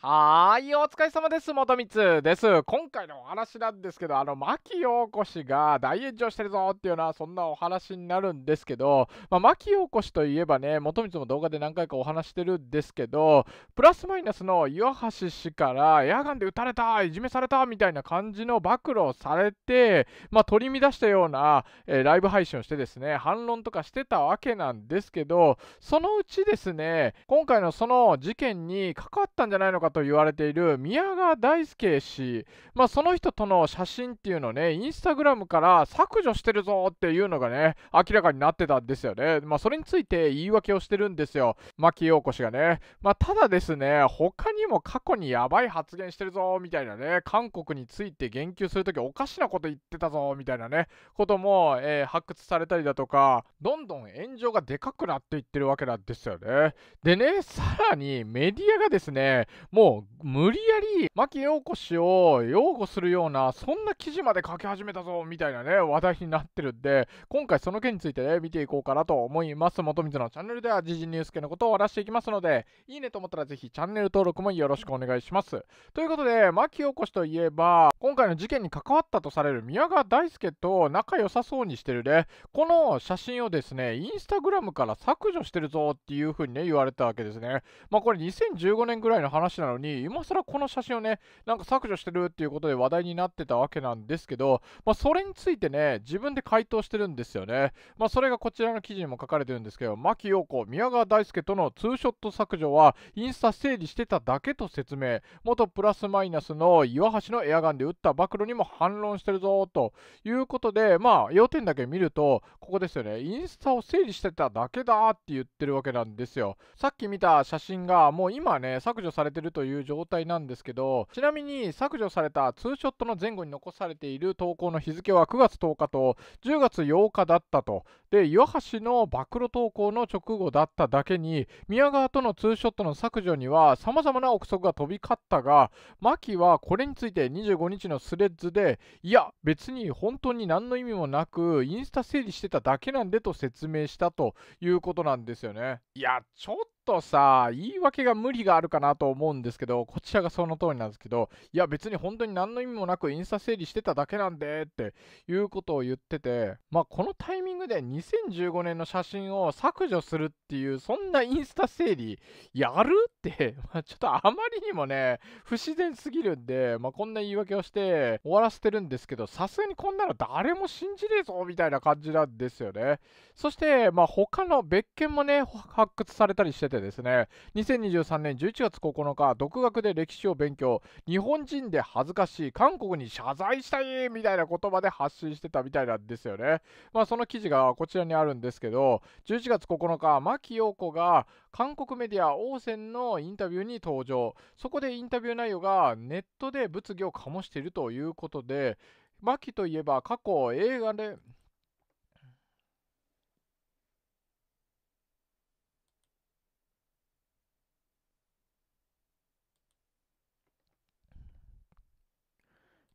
はーい、お疲れ様です。元光です。今回のお話なんですけど、あの、牧陽子氏が大炎上してるぞっていうような、そんなお話になるんですけど、まあ、牧陽子氏といえばね、元光も動画で何回かお話してるんですけど、プラスマイナスの岩橋氏からエアガンで撃たれた、いじめされたみたいな感じの暴露をされて、まあ、取り乱したような、えー、ライブ配信をしてですね、反論とかしてたわけなんですけど、そのうちですね、今回のその事件に関わったんじゃないのかかと言われている宮川大輔氏、まあ、その人との写真っていうのをね、インスタグラムから削除してるぞっていうのがね、明らかになってたんですよね。まあ、それについて言い訳をしてるんですよ、牧陽子氏がね。まあ、ただですね、他にも過去にやばい発言してるぞみたいなね、韓国について言及するときおかしなこと言ってたぞみたいなね、ことも、えー、発掘されたりだとか、どんどん炎上がでかくなっていってるわけなんですよね。でね、さらにメディアがですね、もう無理やり牧陽子氏を擁護するようなそんな記事まで書き始めたぞみたいなね話題になってるんで今回その件についてね見ていこうかなと思います元水のチャンネルでは時事ニュース系のことを話していきますのでいいねと思ったらぜひチャンネル登録もよろしくお願いしますということで牧陽子氏といえば今回の事件に関わったとされる宮川大輔と仲良さそうにしてるねこの写真をですねインスタグラムから削除してるぞっていうふうにね言われたわけですねまあこれ2015年ぐらいの話なんなのに、今更この写真をね、なんか削除してるっていうことで話題になってたわけなんですけど、まあ、それについてね、自分で回答してるんですよね。まあ、それがこちらの記事にも書かれてるんですけど、牧陽子、宮川大輔とのツーショット削除は、インスタ整理してただけと説明、元プラスマイナスの岩橋のエアガンで撃った暴露にも反論してるぞ、ということで、まあ、要点だけ見ると、ここですよね、インスタを整理してただけだって言ってるわけなんですよ。さっき見た写真が、もう今ね、削除されてるという状態なんですけど、ちなみに削除されたツーショットの前後に残されている投稿の日付は9月10日と10月8日だったと。で、岩橋の暴露投稿の直後だっただけに、宮川とのツーショットの削除には様々な憶測が飛び交ったが、牧はこれについて25日のスレッズで、いや、別に本当に何の意味もなく、インスタ整理してただけなんでと説明したということなんですよね。いや、ちょっとさ、言い訳が無理があるかなと思うんですけど、こちらがその通りなんですけど、いや別に本当に何の意味もなくインスタ整理してただけなんでっていうことを言ってて、まあこのタイミングで2015年の写真を削除するっていう、そんなインスタ整理やるって、まあ、ちょっとあまりにもね、不自然すぎるんで、まあこんな言い訳をして終わらせてるんですけど、さすがにこんなの誰も信じねえぞみたいな感じなんですよね。そして、まあ他の別件もね、発掘されたりしてて、てですね2023年11月9日独学で歴史を勉強日本人で恥ずかしい韓国に謝罪したいみたいな言葉で発信してたみたいなんですよねまあその記事がこちらにあるんですけど11月9日牧陽子が韓国メディア王戦のインタビューに登場そこでインタビュー内容がネットで物議を醸しているということで牧といえば過去映画で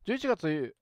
11月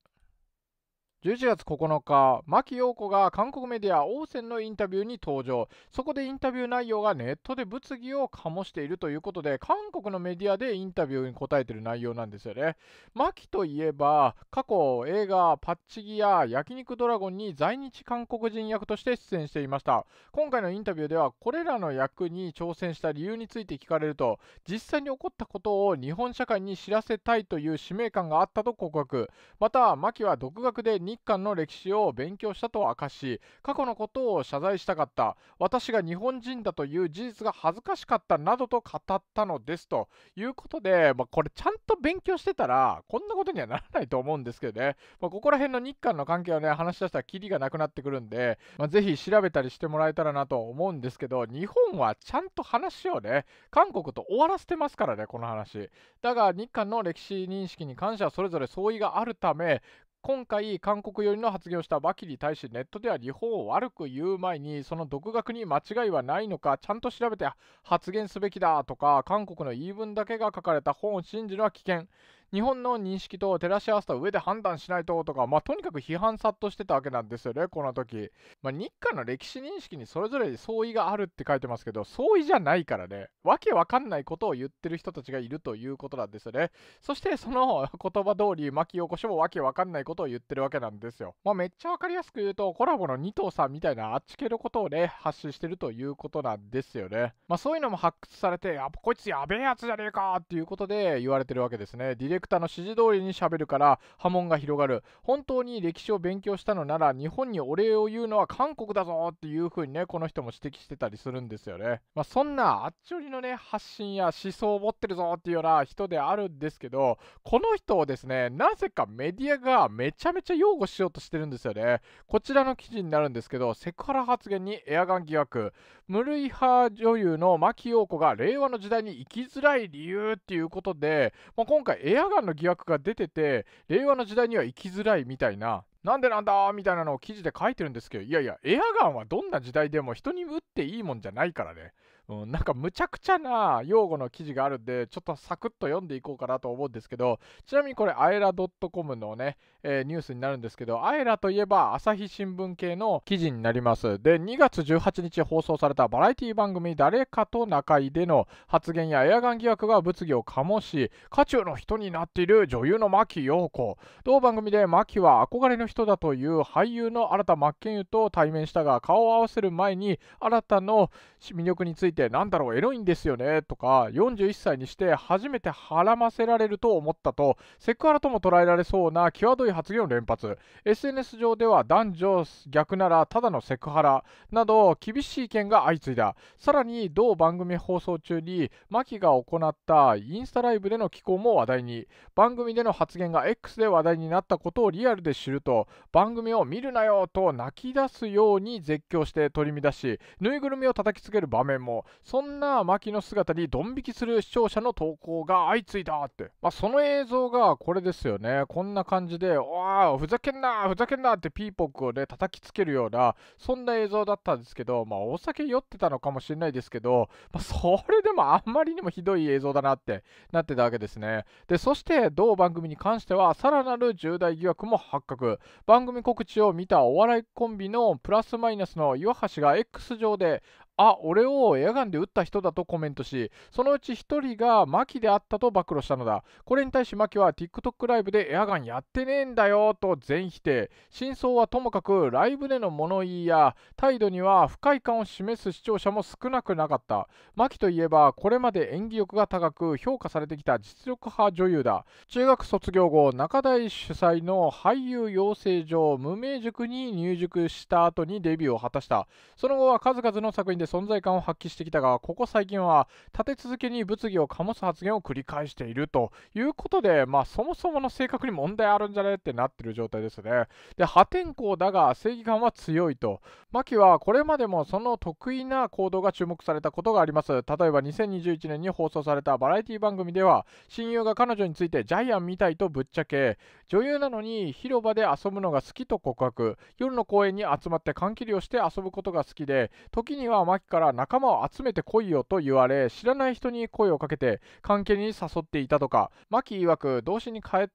11月9日、牧陽子が韓国メディア、オーセンのインタビューに登場。そこでインタビュー内容がネットで物議を醸しているということで、韓国のメディアでインタビューに答えている内容なんですよね。牧といえば、過去映画、パッチギや焼肉ドラゴンに在日韓国人役として出演していました。今回のインタビューでは、これらの役に挑戦した理由について聞かれると、実際に起こったことを日本社会に知らせたいという使命感があったと告白。また、牧は独学で日韓の歴史を勉強したと明かし過去のことを謝罪したかった私が日本人だという事実が恥ずかしかったなどと語ったのですということで、まあ、これちゃんと勉強してたらこんなことにはならないと思うんですけどね、まあ、ここら辺の日韓の関係をね話し出したらキリがなくなってくるんで、まあ、ぜひ調べたりしてもらえたらなと思うんですけど日本はちゃんと話をね韓国と終わらせてますからねこの話だが日韓の歴史認識に関してはそれぞれ相違があるため今回、韓国寄りの発言をしたバキに対し、ネットでは日本を悪く言う前に、その独学に間違いはないのか、ちゃんと調べて発言すべきだとか、韓国の言い分だけが書かれた本を信じるのは危険。日本の認識と照らし合わせた上で判断しないととか、まあ、とにかく批判殺到してたわけなんですよね、この時。まあ、日韓の歴史認識にそれぞれ相違があるって書いてますけど、相違じゃないからね、わけわかんないことを言ってる人たちがいるということなんですよね。そして、その言葉通り巻き起こしもわけわかんないことを言ってるわけなんですよ。まあ、めっちゃわかりやすく言うと、コラボの二頭さんみたいなあっち系のことをね、発信してるということなんですよね。まあ、そういうのも発掘されて、あ、こいつやべえやつじゃねえかっていうことで言われてるわけですね。ディレクターの指示通りにしゃべるから波紋が広がる本当に歴史を勉強したのなら日本にお礼を言うのは韓国だぞっていう風にねこの人も指摘してたりするんですよね、まあ、そんなあっち寄りのね発信や思想を持ってるぞっていうような人であるんですけどこの人をですねなぜかメディアがめちゃめちゃ擁護しようとしてるんですよねこちらの記事になるんですけどセクハラ発言にエアガン疑惑無類派女優の牧陽子が令和の時代に生きづらい理由っていうことで、まあ、今回エアガンの疑惑が出てて、令和の時代には生きづらいみたいな、なんでなんだみたいなのを記事で書いてるんですけど、いやいや、エアガンはどんな時代でも人に撃っていいもんじゃないからね。うん、なんかむちゃくちゃな用語の記事があるんで、ちょっとサクッと読んでいこうかなと思うんですけど、ちなみにこれ、あえら .com のね、えー、ニュースになるんですけど、あえらといえば朝日新聞系の記事になります。で、2月18日放送されたバラエティ番組、誰かと仲居での発言やエアガン疑惑が物議を醸し、渦中の人になっている女優の牧陽子。同番組で牧は憧れの人だという俳優の新田真剣佑と対面したが、顔を合わせる前に新田の魅力についててなんだろうエロいんですよねとか41歳にして初めて孕ませられると思ったとセクハラとも捉えられそうな際どい発言を連発 SNS 上では男女逆ならただのセクハラなど厳しい意見が相次いださらに同番組放送中にキが行ったインスタライブでの寄稿も話題に番組での発言が X で話題になったことをリアルで知ると番組を見るなよと泣き出すように絶叫して取り乱しぬいぐるみを叩きつける場面もそんな牧の姿にドン引きする視聴者の投稿が相次いだって、まあ、その映像がこれですよねこんな感じで「おあふざけんなふざけんな」ってピーポックをね叩きつけるようなそんな映像だったんですけど、まあ、お酒酔ってたのかもしれないですけど、まあ、それでもあんまりにもひどい映像だなってなってたわけですねでそして同番組に関してはさらなる重大疑惑も発覚番組告知を見たお笑いコンビのプラスマイナスの岩橋が X 上であ俺をエアガンで撃った人だとコメントしそのうち1人がマキであったと暴露したのだこれに対しマキは TikTok ライブでエアガンやってねえんだよと全否定真相はともかくライブでの物言いや態度には不快感を示す視聴者も少なくなかったマキといえばこれまで演技力が高く評価されてきた実力派女優だ中学卒業後中大主催の俳優養成所無名塾に入塾した後にデビューを果たしたその後は数々の作品で存在感を発揮してきたが、ここ最近は立て続けに物議を醸す発言を繰り返しているということで、まあ、そもそもの性格に問題あるんじゃねってなってる状態ですね。で、破天荒だが正義感は強いと。牧はこれまでもその得意な行動が注目されたことがあります。例えば2021年に放送されたバラエティ番組では、親友が彼女についてジャイアンみたいとぶっちゃけ、女優なのに広場で遊ぶのが好きと告白、夜の公園に集まって缶切りをして遊ぶことが好きで、時には牧から仲間を集めてこいよと言われ知らない人に声をかけて関係に誘っていたとかマキ曰く童心に帰って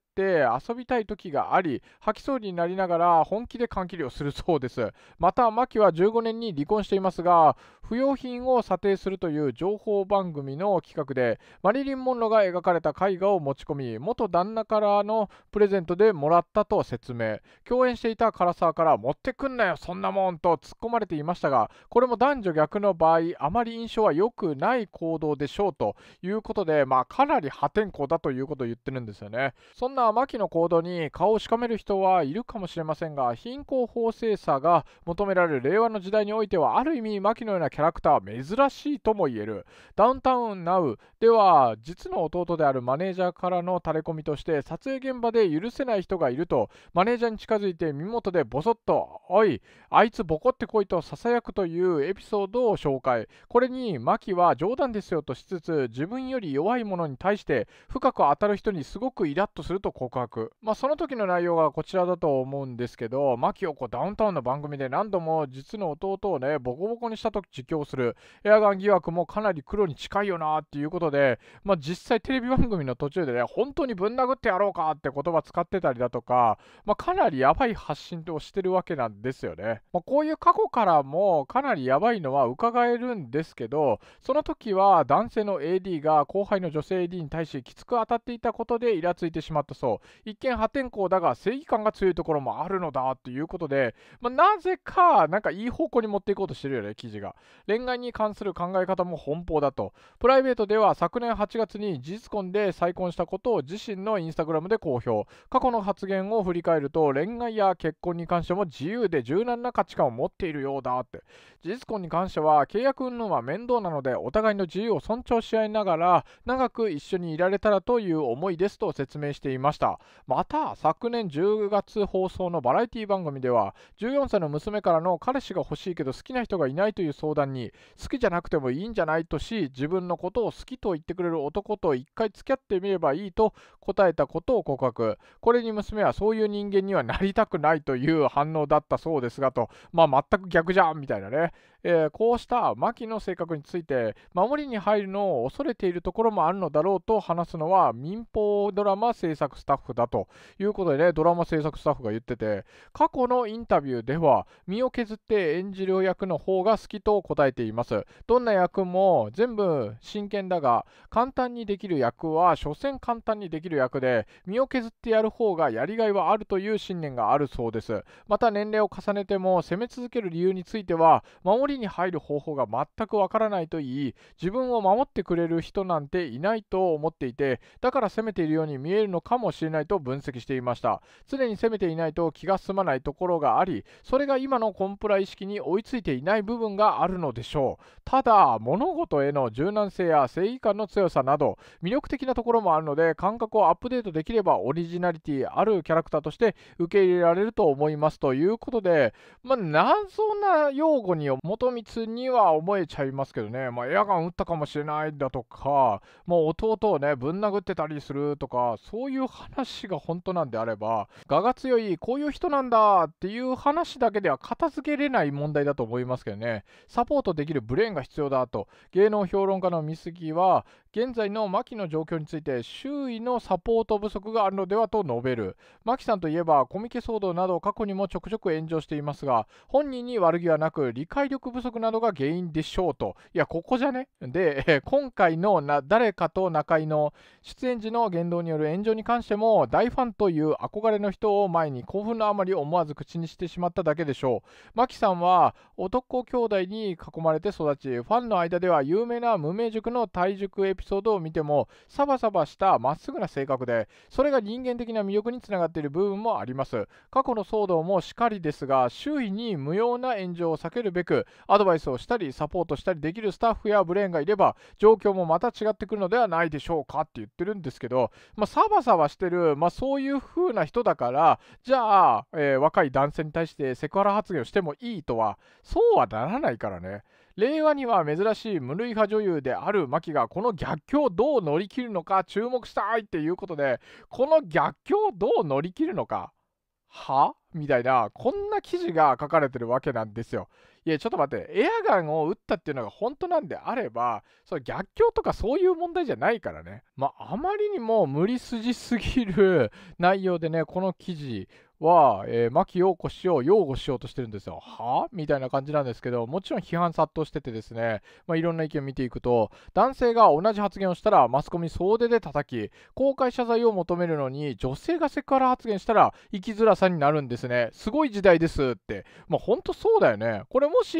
遊びたい時があり吐きそうになりながら本気で缶切りをするそうですまたマキは15年に離婚していますが不用品を査定するという情報番組の企画でマリリン・モンロが描かれた絵画を持ち込み元旦那からのプレゼントでもらったと説明共演していた唐沢から持ってくんなよそんなもんと突っ込まれていましたがこれも男女逆逆の場合、あまり印象は良くない行動でしょうということで、まあ、かなり破天荒だということを言ってるんですよね。そんな牧の行動に顔をしかめる人はいるかもしれませんが、貧困法制さが求められる令和の時代においては、ある意味、牧のようなキャラクターは珍しいとも言える。ダウンタウンナウでは、実の弟であるマネージャーからのタレコミとして、撮影現場で許せない人がいると、マネージャーに近づいて身元でボソッと、おい、あいつボコってこいと囁くというエピソードこを紹介これにキは冗談ですよとしつつ自分より弱い者に対して深く当たる人にすごくイラッとすると告白まあその時の内容がこちらだと思うんですけどキをこうダウンタウンの番組で何度も実の弟をねボコボコにしたと自供するエアガン疑惑もかなり黒に近いよなっていうことでまあ実際テレビ番組の途中でね本当にぶん殴ってやろうかって言葉使ってたりだとか、まあ、かなりやばい発信をしてるわけなんですよね、まあ、こういう過去からもかなりやばいのは伺えるんですけどその時は男性の AD が後輩の女性 AD に対しきつく当たっていたことでイラついてしまったそう一見破天荒だが正義感が強いところもあるのだということで、まあ、なぜかなんかいい方向に持っていこうとしてるよね記事が恋愛に関する考え方も奔放だとプライベートでは昨年8月に事実婚で再婚したことを自身のインスタグラムで公表過去の発言を振り返ると恋愛や結婚に関しても自由で柔軟な価値観を持っているようだって事実婚に関して者は契約運動は面倒なのでお互いの自由を尊重し合いながら長く一緒にいられたらという思いですと説明していましたまた昨年10月放送のバラエティ番組では14歳の娘からの彼氏が欲しいけど好きな人がいないという相談に好きじゃなくてもいいんじゃないとし自分のことを好きと言ってくれる男と一回付き合ってみればいいと答えたことを告白これに娘はそういう人間にはなりたくないという反応だったそうですがとまあ全く逆じゃんみたいなね、えーこうした牧の性格について守りに入るのを恐れているところもあるのだろうと話すのは民放ドラマ制作スタッフだということでねドラマ制作スタッフが言ってて過去のインタビューでは身を削って演じる役の方が好きと答えていますどんな役も全部真剣だが簡単にできる役は所詮簡単にできる役で身を削ってやる方がやりがいはあるという信念があるそうですまた年齢を重ねても攻め続ける理由については守りに入るる方法が全くわからないといい自分を守ってくれる人なんていないと思っていてだから攻めているように見えるのかもしれないと分析していました常に攻めていないと気が済まないところがありそれが今のコンプラ意識に追いついていない部分があるのでしょうただ物事への柔軟性や正義感の強さなど魅力的なところもあるので感覚をアップデートできればオリジナリティあるキャラクターとして受け入れられると思いますということでまあ謎な用語に求みには思えちゃいますけどね、まあ、エアガン撃ったかもしれないだとか、もう弟をね、ぶん殴ってたりするとか、そういう話が本当なんであれば、我が強い、こういう人なんだっていう話だけでは片付けれない問題だと思いますけどね、サポートできるブレーンが必要だと、芸能評論家の美杉は、現在の牧の状況について、周囲のサポート不足があるのではと述べる。牧さんといえば、コミケ騒動など過去にもちょくちょく炎上していますが、本人に悪気はなく、理解力不足などのが原因でしょうと。いや、ここじゃねで、今回のな誰かと中居の出演時の言動による炎上に関しても、大ファンという憧れの人を前に興奮のあまり思わず口にしてしまっただけでしょう。マキさんは男兄弟に囲まれて育ち、ファンの間では有名な無名塾の体塾エピソードを見ても、サバサバしたまっすぐな性格で、それが人間的な魅力につながっている部分もあります。過去の騒動もしかりですが、周囲に無用な炎上を避けるべく、アドバイスイスをしたりサポートしたりできるスタッフやブレーンがいれば状況もまた違ってくるのではないでしょうかって言ってるんですけど、まあ、サバサバしてる、まあ、そういう風な人だからじゃあ、えー、若い男性に対してセクハラ発言をしてもいいとはそうはならないからね。令和には珍しい無類派女優であるキがこの逆境をどう乗り切るのか注目したいっていうことでこの逆境をどう乗り切るのかはみたいな、こんな記事が書かれてるわけなんですよ。いや、ちょっと待って、エアガンを撃ったっていうのが本当なんであれば、それ逆境とかそういう問題じゃないからね。まあ、あまりにも無理筋すぎる内容でね、この記事は、えー、牧陽子氏を擁護しようとしてるんですよ。はみたいな感じなんですけど、もちろん批判殺到しててですね、まあ、いろんな意見を見ていくと、男性が同じ発言をしたらマスコミ総出で叩き、公開謝罪を求めるのに、女性がセクハラ発言したら生きづらさになるんですですね。すごい時代ですって。まあ、ほんとそうだよね。これもし、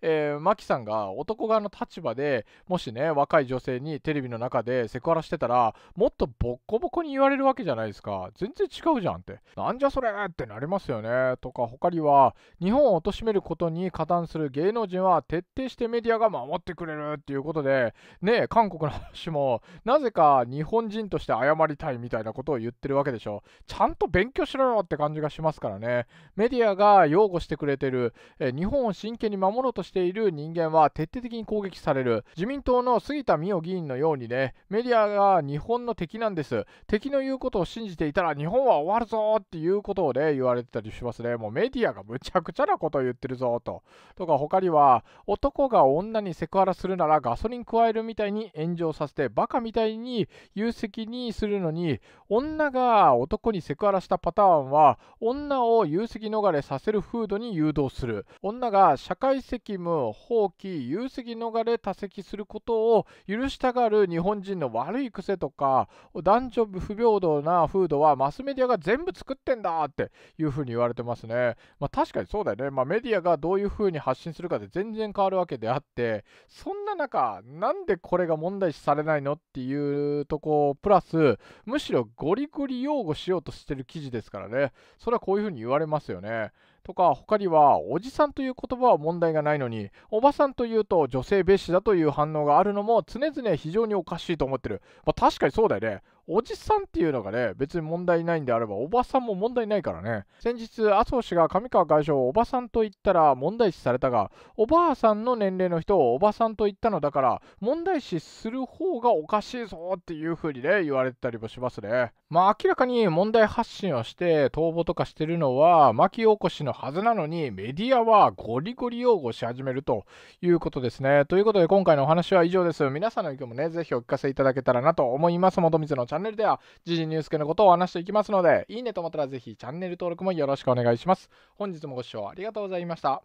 えー、マキさんが男側の立場でもしね、若い女性にテレビの中でセクハラしてたら、もっとボッコボコに言われるわけじゃないですか。全然違うじゃんって。なんじゃそれってなりますよね。とか、他には、日本を貶めることに加担する芸能人は徹底してメディアが守ってくれるっていうことで、ね、韓国の話も、なぜか日本人として謝りたいみたいなことを言ってるわけでしょ。ちゃんと勉強しろよって感じがしますからね。ねメディアが擁護してくれてる、え日本を真剣に守ろうとしている人間は徹底的に攻撃される自民党の杉田水脈議員のようにねメディアが日本の敵なんです敵の言うことを信じていたら日本は終わるぞっていうことをね言われてたりしますねもうメディアがむちゃくちゃなことを言ってるぞととか他には男が女にセクハラするならガソリン加えるみたいに炎上させてバカみたいに有責にするのに女が男にセクハラしたパターンは女をを有責逃れさせる風土に誘導する女が社会責務放棄有責逃れ多責することを許したがる日本人の悪い癖とか男女不平等な風土はマスメディアが全部作ってんだっていうふうに言われてますねまあ確かにそうだよね、まあ、メディアがどういうふうに発信するかで全然変わるわけであってそんな中なんでこれが問題視されないのっていうとこプラスむしろゴリゴリ擁護しようとしてる記事ですからねそれはこういうふうにに言われますよね。とか他にはおじさんという言葉は問題がないのにおばさんというと女性蔑視だという反応があるのも常々非常におかしいと思ってる。まあ、確かにそうだよね。おじさんっていうのがね、別に問題ないんであれば、おばさんも問題ないからね。先日、麻生氏が上川外相をおばさんと言ったら問題視されたが、おばあさんの年齢の人をおばさんと言ったのだから、問題視する方がおかしいぞっていう風にね、言われたりもしますね。まあ明らかに問題発信をして、逃亡とかしてるのは、巻き起こしのはずなのに、メディアはゴリゴリ擁護し始めるということですね。ということで、今回のお話は以上です。皆さんの意見もね、ぜひお聞かせいただけたらなと思います。元水のチャンネルャンネルでは、時事ニュース系のことをお話していきますので、いいねと思ったらぜひチャンネル登録もよろしくお願いします。本日もご視聴ありがとうございました。